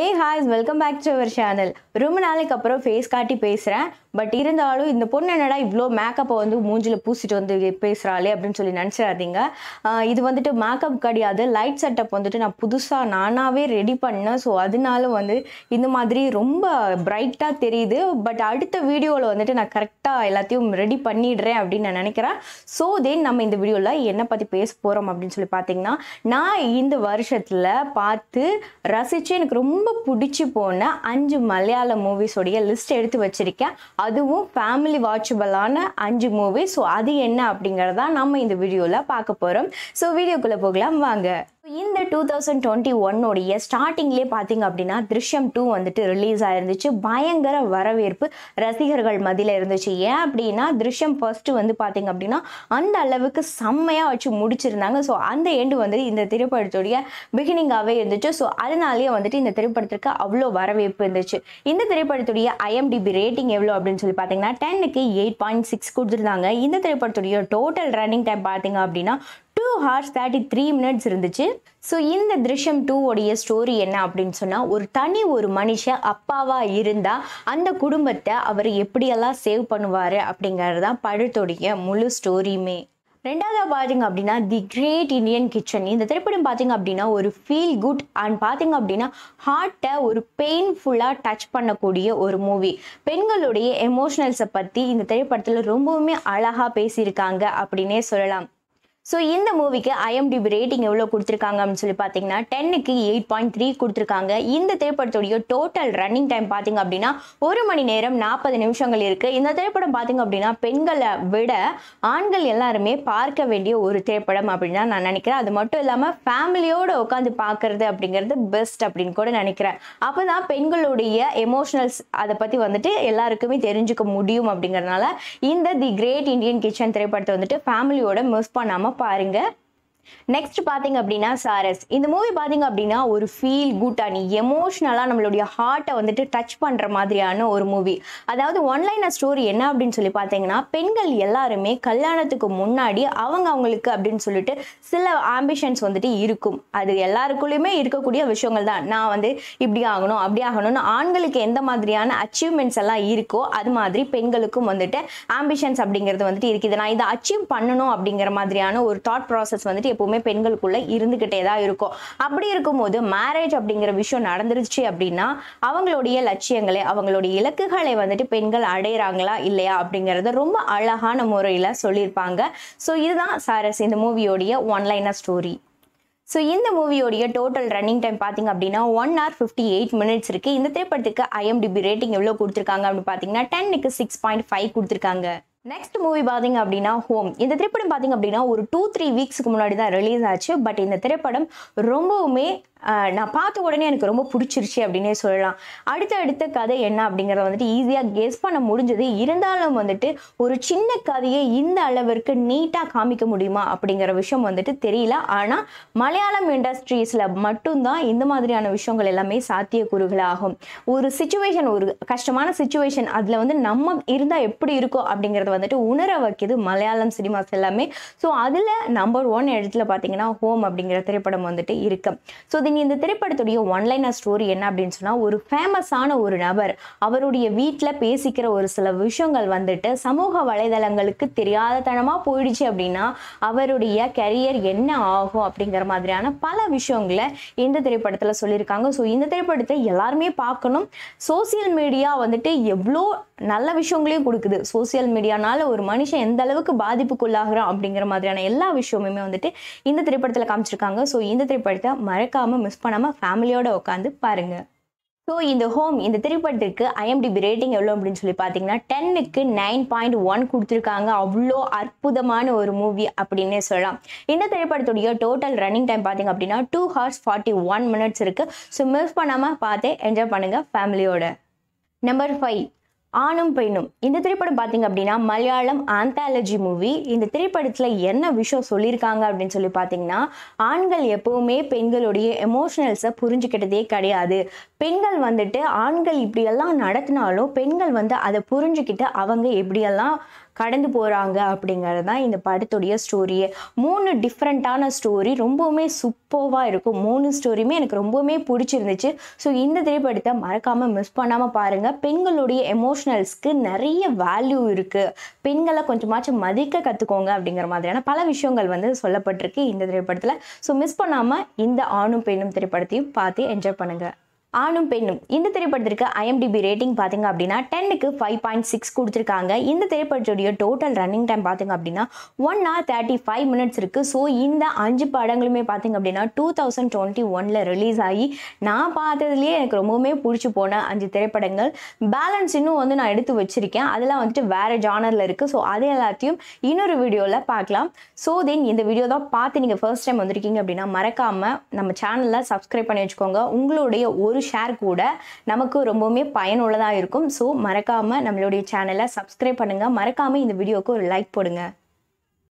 hey hi guys welcome back to our channel ரொம்ப நாளைக்கு அப்புறம் ஃபேஸ் காட்டி பேசுகிறேன் பட் இருந்தாலும் இந்த பொண்ணு என்னடா இவ்வளோ மேக்கப்பை வந்து மூஞ்சில் பூசிட்டு வந்து பேசுகிறாளே அப்படின்னு சொல்லி நினச்சிடாதீங்க இது வந்துட்டு மேக்கப் கிடையாது லைட் செட்டப் வந்துட்டு நான் புதுசாக நானாகவே ரெடி பண்ணேன் ஸோ அதனால வந்து இந்த மாதிரி ரொம்ப பிரைட்டாக தெரியுது பட் அடுத்த வீடியோவில் வந்துட்டு நான் கரெக்டாக எல்லாத்தையும் ரெடி பண்ணிடுறேன் அப்படின்னு நான் நினைக்கிறேன் ஸோ தென் நம்ம இந்த வீடியோவில் என்னை பற்றி பேச போகிறோம் அப்படின்னு சொல்லி பார்த்தீங்கன்னா நான் இந்த வருஷத்தில் பார்த்து ரசித்து எனக்கு ரொம்ப பிடிச்சி போன அஞ்சு மலையாள மூவிஸோடைய லிஸ்ட் எடுத்து வச்சுருக்கேன் அதுவும் ஃபேமிலி வாட்சபிளான அஞ்சு மூவி ஸோ அது என்ன அப்படிங்கிறதான் நம்ம இந்த வீடியோவில் பார்க்க போகிறோம் ஸோ வீடியோக்குள்ளே போகலாம் வாங்க இந்த டூ தௌசண்ட் டுவெண்ட்டி ஒன்னுடைய ஸ்டார்டிங்லேயே பார்த்தீங்க அப்படின்னா திருஷ்யம் டூ வந்துட்டு ரிலீஸ் ஆயிருந்துச்சு பயங்கர வரவேற்பு ரசிகர்கள் மதியில் இருந்துச்சு ஏன் அப்படின்னா திருஷ்யம் ஃபர்ஸ்ட்டு வந்து பார்த்தீங்க அப்படின்னா அந்த அளவுக்கு செம்மையாக வச்சு முடிச்சிருந்தாங்க ஸோ அந்த எண்டு வந்து இந்த திரைப்படத்துடைய பிகினிங்காகவே இருந்துச்சு ஸோ அதனாலேயே வந்துட்டு இந்த திரைப்படத்திற்கு அவ்வளோ வரவேற்பு இருந்துச்சு இந்த திரைப்படத்துடைய ஐஎம்டிபி ரேட்டிங் எவ்வளோ அப்படின்னு சொல்லி பார்த்தீங்கன்னா டென்னுக்கு எயிட் பாயிண்ட் சிக்ஸ் கொடுத்துருந்தாங்க இந்த திரைப்படத்துடைய டோட்டல் ரன்னிங் டைம் பார்த்தீங்க அப்படின்னா two hours thirty three minutes இருந்துச்சு ஸோ இந்த திருஷ்யம் டூவோடைய ஸ்டோரி என்ன அப்படின்னு சொன்னால் ஒரு தனி ஒரு மனுஷன் அப்பாவாக இருந்தால் அந்த குடும்பத்தை அவர் எப்படியெல்லாம் சேவ் பண்ணுவார் அப்படிங்கிறது தான் படத்துடைய முழு ஸ்டோரியுமே ரெண்டாவது பார்த்தீங்க அப்படின்னா தி கிரேட் இந்தியன் கிச்சன் இந்த திரைப்படம் பார்த்தீங்க அப்படின்னா ஒரு ஃபீல் குட் அண்ட் பார்த்தீங்க அப்படின்னா ஹார்ட்டை ஒரு பெயின்ஃபுல்லாக டச் பண்ணக்கூடிய ஒரு மூவி பெண்களுடைய எமோஷனல்ஸை பற்றி இந்த திரைப்படத்தில் ரொம்பவுமே அழகாக பேசியிருக்காங்க அப்படின்னே சொல்லலாம் ஸோ இந்த மூவிக்கு ஐஎம்டிபி ரேட்டிங் எவ்வளோ கொடுத்துருக்காங்க அப்படின்னு சொல்லி பார்த்தீங்கன்னா டென்னுக்கு எயிட் பாயிண்ட் த்ரீ கொடுத்துருக்காங்க இந்த திரைப்படத்துடைய டோட்டல் ரன்னிங் டைம் பார்த்தீங்க அப்படின்னா ஒரு மணி நேரம் நாற்பது நிமிஷங்கள் இருக்குது இந்த திரைப்படம் பார்த்தீங்க அப்படின்னா பெண்களை விட ஆண்கள் எல்லாருமே பார்க்க வேண்டிய ஒரு திரைப்படம் அப்படின்னு தான் நான் நினைக்கிறேன் அது மட்டும் இல்லாமல் ஃபேமிலியோடு உட்காந்து பார்க்குறது அப்படிங்கிறது பெஸ்ட் அப்படின்னு கூட நினைக்கிறேன் அப்போ தான் பெண்களுடைய எமோஷனல்ஸ் அதை பற்றி வந்துட்டு எல்லாருக்குமே தெரிஞ்சுக்க முடியும் அப்படிங்கிறதுனால இந்த தி கிரேட் இந்தியன் கிச்சன் திரைப்படத்தை வந்துட்டு ஃபேமிலியோட மிஸ் பண்ணாமல் பாருங்கள் நெக்ஸ்ட் பார்த்தீங்க அப்படின்னா சாரஸ் இந்த மூவி பார்த்தீங்க அப்படின்னா ஒரு ஃபீல் குட்டானி எமோஷ்னலாக நம்மளுடைய ஹார்ட்டை வந்துட்டு டச் பண்ணுற மாதிரியான ஒரு மூவி அதாவது ஒன்லைனாக ஸ்டோரி என்ன அப்படின்னு சொல்லி பார்த்தீங்கன்னா பெண்கள் எல்லாருமே கல்யாணத்துக்கு முன்னாடி அவங்க அவங்களுக்கு அப்படின்னு சொல்லிட்டு சில ஆம்பிஷன்ஸ் வந்துட்டு இருக்கும் அது எல்லாருக்குள்ளேயுமே இருக்கக்கூடிய விஷயங்கள் தான் நான் வந்து இப்படி ஆகணும் அப்படி ஆகணும்னு ஆண்களுக்கு எந்த மாதிரியான அச்சீவ்மெண்ட்ஸ் எல்லாம் இருக்கோ அது மாதிரி பெண்களுக்கும் வந்துட்டு ஆம்பிஷன்ஸ் அப்படிங்கிறது வந்துட்டு இருக்குது நான் இதை அச்சீவ் பண்ணணும் அப்படிங்கிற மாதிரியான ஒரு தாட் ப்ராசஸ் வந்துட்டு எப்போவுமே பெண்களுக்குள்ளே இருந்துக்கிட்டே தான் இருக்கும் அப்படி இருக்கும்போது மேரேஜ் அப்படிங்கிற விஷயம் நடந்துருச்சு அப்படின்னா அவங்களுடைய லட்சியங்களை அவங்களுடைய இலக்குகளை வந்துட்டு பெண்கள் அடையிறாங்களா இல்லையா அப்படிங்கிறத ரொம்ப அழகான முறையில் சொல்லியிருப்பாங்க ஸோ இதுதான் சாரஸ் இந்த மூவியோடைய ஒன்லைனா ஸ்டோரி ஸோ இந்த மூவியோடைய டோட்டல் ரன்னிங் டைம் பார்த்திங்க அப்படின்னா one hour fifty eight minutes இருக்குது இந்த திரைப்படத்துக்கு ஐஎம்டிபி ரேட்டிங் எவ்வளோ கொடுத்துருக்காங்க அப்படின்னு பார்த்தீங்கன்னா டென்னுக்கு சிக்ஸ் பாயிண்ட் ஃபைவ் கொடுத்துருக்காங்க நெக்ஸ்ட் மூவி பார்த்தீங்க அப்படின்னா ஹோம் இந்த திரைப்படம் பார்த்தீங்க அப்படின்னா ஒரு டூ த்ரீ வீக்ஸுக்கு முன்னாடி தான் ரிலீஸ் ஆச்சு பட் இந்த திரைப்படம் ரொம்பவுமே நான் பார்த்த உடனே எனக்கு ரொம்ப பிடிச்சிருச்சு அப்படின்னே சொல்லலாம் அடுத்த அடுத்த கதை என்ன அப்படிங்கிறத வந்துட்டு ஈஸியாக கெஸ் பண்ண முடிஞ்சது இருந்தாலும் வந்துட்டு ஒரு சின்ன கதையை இந்த அளவிற்கு நீட்டாக காமிக்க முடியுமா அப்படிங்கிற விஷயம் வந்துட்டு தெரியல ஆனால் மலையாளம் இண்டஸ்ட்ரீஸில் மட்டும்தான் இந்த மாதிரியான விஷயங்கள் எல்லாமே சாத்தியக்கூறுகளாகும் ஒரு சுச்சுவேஷன் ஒரு கஷ்டமான சுச்சுவேஷன் அதில் வந்து நம்ம இருந்தால் எப்படி இருக்கோ அப்படிங்கிறத வந்துட்டு உணர வைக்கிது மலையாளம் சினிமாஸ் எல்லாமே ஸோ அதில் நம்பர் ஒன் இடத்துல பார்த்தீங்கன்னா ஹோம் அப்படிங்கிற திரைப்படம் வந்துட்டு இருக்கு ஸோ அப்படிங்க இந்த திரைப்படத்துடைய ஒன்லைனர் ஸ்டோரி என்ன அப்படின்னு சொன்னால் ஒரு ஃபேமஸான ஒரு நபர் அவருடைய வீட்டில் பேசிக்கிற ஒரு சில விஷயங்கள் வந்துட்டு சமூக வலைதளங்களுக்கு தெரியாத போயிடுச்சு அப்படின்னா அவருடைய கரியர் என்ன ஆகும் அப்படிங்கிற மாதிரியான பல விஷயங்களை இந்த திரைப்படத்தில் சொல்லியிருக்காங்க ஸோ இந்த திரைப்படத்தை எல்லாருமே பார்க்கணும் சோசியல் மீடியா வந்துட்டு எவ்வளோ நல்ல விஷயங்களையும் கொடுக்குது சோசியல் மீடியானால ஒரு மனுஷன் எந்த அளவுக்கு பாதிப்புக்குள்ளாகிறான் அப்படிங்கிற மாதிரியான எல்லா விஷயமுமே வந்துட்டு இந்த திரைப்படத்தில் காமிச்சிருக்காங்க ஸோ இந்த திரைப்படத்தை மறக்காமல் கண்டிப்பாக மிஸ் பண்ணாமல் ஃபேமிலியோடு உட்காந்து பாருங்கள் ஸோ இந்த ஹோம் இந்த திரைப்படத்திற்கு ஐஎம்டிபி ரேட்டிங் எவ்வளோ அப்படின்னு சொல்லி பார்த்தீங்கன்னா டென்னுக்கு நைன் பாயிண்ட் ஒன் கொடுத்துருக்காங்க அவ்வளோ அற்புதமான ஒரு மூவி அப்படின்னே சொல்லலாம் இந்த திரைப்படத்துடைய டோட்டல் ரன்னிங் டைம் பார்த்தீங்க அப்படின்னா two hours forty one minutes இருக்குது ஸோ மிஸ் பண்ணாமல் பார்த்து என்ஜாய் பண்ணுங்கள் ஃபேமிலியோட நம்பர் ஃபைவ் ஆணும் பெண்ணும் இந்த திரைப்படம் பார்த்தீங்க அப்படின்னா மலையாளம் ஆந்தாலஜி மூவி இந்த திரைப்படத்தில் என்ன விஷயம் சொல்லியிருக்காங்க அப்படின்னு சொல்லி பார்த்தீங்கன்னா ஆண்கள் எப்போவுமே பெண்களுடைய எமோஷனல்ஸை புரிஞ்சுக்கிட்டதே கிடையாது பெண்கள் வந்துட்டு ஆண்கள் இப்படியெல்லாம் நடத்தினாலும் பெண்கள் வந்து அதை புரிஞ்சுக்கிட்டு அவங்க எப்படியெல்லாம் கடந்து போகிறாங்க அப்படிங்கிறது தான் இந்த படத்துடைய ஸ்டோரியே மூணு டிஃப்ரெண்ட்டான ஸ்டோரி ரொம்பவுமே சூப்பர்வாக இருக்கும் மூணு ஸ்டோரியுமே எனக்கு ரொம்பவுமே பிடிச்சிருந்துச்சு ஸோ இந்த திரைப்படத்தை மறக்காமல் மிஸ் பண்ணாமல் பாருங்கள் பெண்களுடைய எமோஷன் எமோஷ்னல்ஸ்க்கு நிறைய வேல்யூ இருக்குது பெண்களை கொஞ்சமாச்சும் மதிக்க கற்றுக்கோங்க அப்படிங்கிற மாதிரியான பல விஷயங்கள் வந்து சொல்லப்பட்டிருக்கு இந்த திரைப்படத்தில் ஸோ மிஸ் பண்ணாமல் இந்த ஆணும் பெண்ணும் திரைப்படத்தையும் பார்த்து என்ஜாய் பண்ணுங்கள் ஆணும் பெண்ணும் இந்த திரைப்படத்திற்கு ஐஎம்டிபி ரேட்டிங் பார்த்தீங்க அப்படின்னா டென்னுக்கு ஃபைவ் பாயிண்ட் சிக்ஸ் கொடுத்துருக்காங்க இந்த திரைப்படத்துடைய டோட்டல் ரன்னிங் டைம் பார்த்தீங்க அப்படின்னா one hour thirty five minutes இருக்குது ஸோ இந்த அஞ்சு படங்களுமே பார்த்தீங்க அப்படின்னா டூ தௌசண்ட் டுவெண்ட்டி ஒனில் ரிலீஸ் ஆகி நான் பார்த்ததுலேயே எனக்கு ரொம்பவுமே பிடிச்சி போன அஞ்சு திரைப்படங்கள் பேலன்ஸ் இன்னும் வந்து நான் எடுத்து வச்சுருக்கேன் அதெல்லாம் வந்துட்டு வேறு ஜானரில் இருக்குது ஸோ அது எல்லாத்தையும் இன்னொரு வீடியோவில் பார்க்கலாம் ஸோ தென் இந்த வீடியோ தான் பார்த்து நீங்கள் ஃபர்ஸ்ட் டைம் வந்திருக்கீங்க அப்படின்னா மறக்காமல் நம்ம சேனலில் சப்ஸ்கிரைப் பண்ணி வச்சுக்கோங்க உங்களுடைய ஒரு ஒரு ஷேர் கூட நமக்கு ரொம்பவுமே பயனுள்ளதாக இருக்கும் ஸோ மறக்காமல் நம்மளுடைய சேனலை சப்ஸ்கிரைப் பண்ணுங்கள் மறக்காமல் இந்த வீடியோவுக்கு ஒரு லைக் போடுங்க